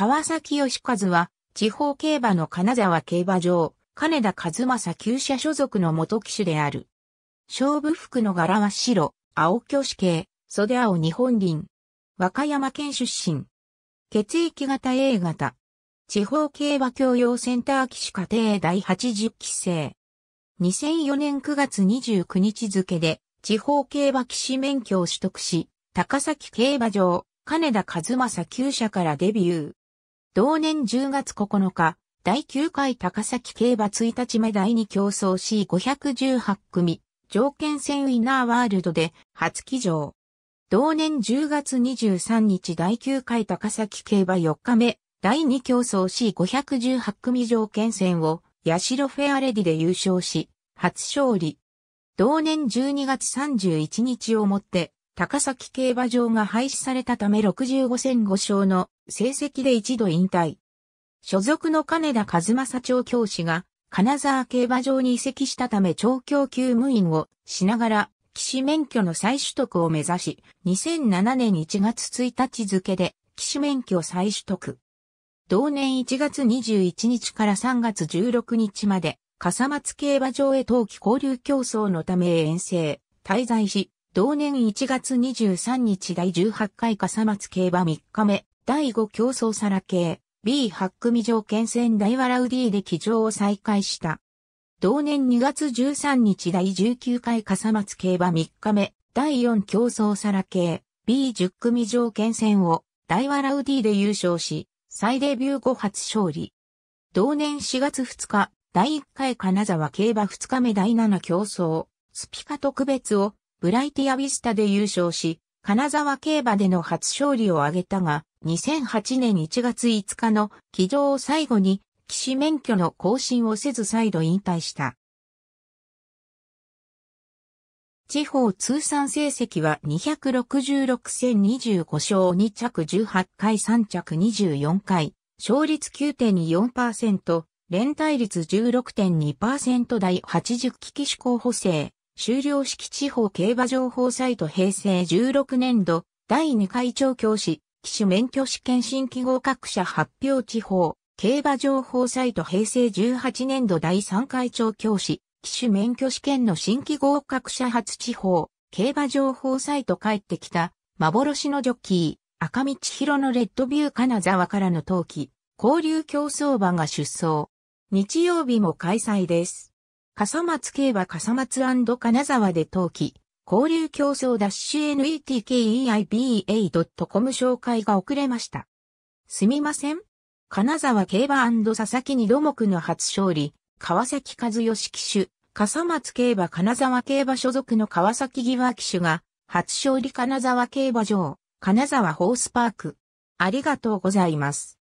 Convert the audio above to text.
川崎義和は、地方競馬の金沢競馬場、金田和正旧社所属の元騎手である。勝負服の柄は白、青挙手系、袖青日本輪。和歌山県出身。血液型 A 型。地方競馬教養センター騎手家庭第80期生。2004年9月29日付で、地方競馬騎士免許を取得し、高崎競馬場、金田和正厩舎からデビュー。同年10月9日、第9回高崎競馬1日目第2競争 C518 組、条件戦ウィナーワールドで初騎乗。同年10月23日第9回高崎競馬4日目、第2競争 C518 組条件戦を、ヤシロフェアレディで優勝し、初勝利。同年12月31日をもって、高崎競馬場が廃止されたため65戦5勝の成績で一度引退。所属の金田和正町教師が金沢競馬場に移籍したため調教級務員をしながら騎士免許の再取得を目指し、2007年1月1日付で騎士免許再取得。同年1月21日から3月16日まで、笠松競馬場へ冬季交流競争のため遠征、滞在し、同年1月23日第18回笠松競馬3日目、第5競争皿系 B8 組条件戦大和ラウディで騎乗を再開した。同年2月13日第19回笠松競馬3日目、第4競争皿系 B10 組条件戦を大和ラウディで優勝し、再デビュー後初勝利。同年4月2日、第1回金沢競馬2日目第7競争、スピカ特別をブライティアビスタで優勝し、金沢競馬での初勝利を挙げたが、2008年1月5日の騎乗を最後に、騎士免許の更新をせず再度引退した。地方通算成績は266戦25勝2着18回3着24回、勝率9.24%、連帯率16.2%第80期機種候補生、終了式地方競馬情報サイト平成16年度第2回調教師、騎手免許試験新規合格者発表地方、競馬情報サイト平成18年度第3回調教師、騎手免許試験の新規合格者初地方、競馬情報サイト帰ってきた、幻のジョッキー、赤道広のレッドビュー金沢からの陶器、交流競争馬が出走。日曜日も開催です。笠松競馬笠松金沢で登記、交流競争 -netkeiba.com 紹介が遅れました。すみません。金沢競馬佐々木二土木の初勝利、川崎和義騎手、笠松競馬金沢競馬所属の川崎義和騎手が、初勝利金沢競馬場、金沢ホースパーク。ありがとうございます。